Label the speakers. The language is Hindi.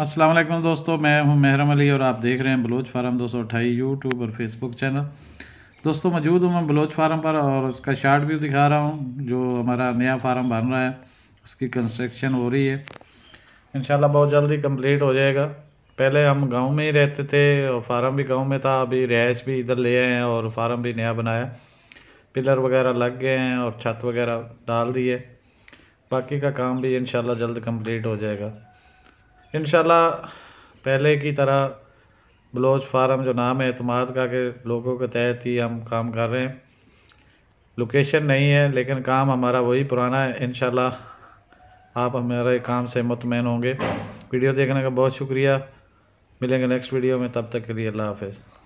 Speaker 1: असलम दोस्तों मैं हूं महरम अली और आप देख रहे हैं बलोच फार्म दो सौ अट्ठाई यूट्यूब और फेसबुक चैनल दोस्तों मौजूद हूं मैं बलोच फार्म पर और उसका शार्ट भी दिखा रहा हूं जो हमारा नया फार्म बन रहा है उसकी कंस्ट्रक्शन हो रही है इन बहुत जल्दी कम्प्लीट हो जाएगा पहले हम गाँव में ही रहते थे और फार्म भी गाँव में था अभी रिहायश भी इधर ले आए हैं और फार्म भी नया बनाया पिलर वगैरह लग गए हैं और छत वगैरह डाल दिए बाकी का काम भी इन जल्द कम्प्लीट हो जाएगा इन पहले की तरह बलोच फार्म जो नाम है अतमाद का के लोगों के तहत ही हम काम कर रहे हैं लोकेशन नहीं है लेकिन काम हमारा वही पुराना है इन आप हमारे काम से मुतमिन होंगे वीडियो देखने का बहुत शुक्रिया मिलेंगे नेक्स्ट वीडियो में तब तक के लिए अल्लाह हाफिज़